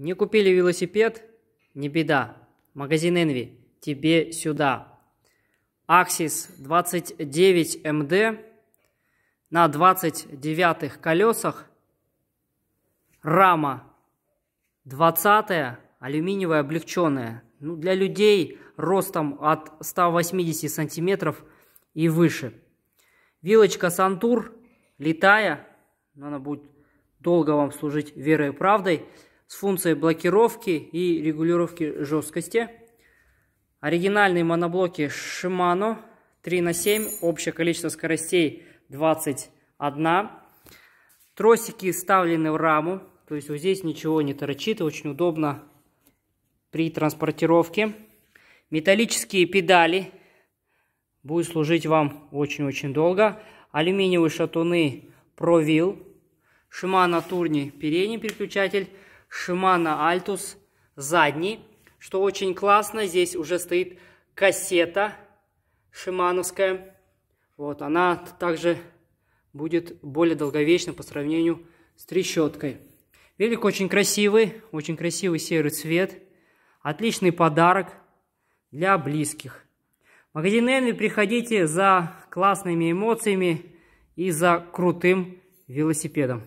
Не купили велосипед? Не беда. Магазин Envy. Тебе сюда. Axis 29 МД на 29 колесах. Рама 20 алюминиевая облегченная. Ну, для людей ростом от 180 сантиметров и выше. Вилочка Сантур, летая, ну, она будет долго вам служить верой и правдой с функцией блокировки и регулировки жесткости. Оригинальные моноблоки Shimano 3 на 7, общее количество скоростей 21. Тросики вставлены в раму, то есть вот здесь ничего не торчит, очень удобно при транспортировке. Металлические педали будут служить вам очень-очень долго. Алюминиевые шатуны ProVil, Shimano Турни передний переключатель, Shimano Altus задний. Что очень классно, здесь уже стоит кассета шимановская. Вот, она также будет более долговечна по сравнению с трещоткой. Велик очень красивый, очень красивый серый цвет. Отличный подарок для близких. В магазин Envy приходите за классными эмоциями и за крутым велосипедом.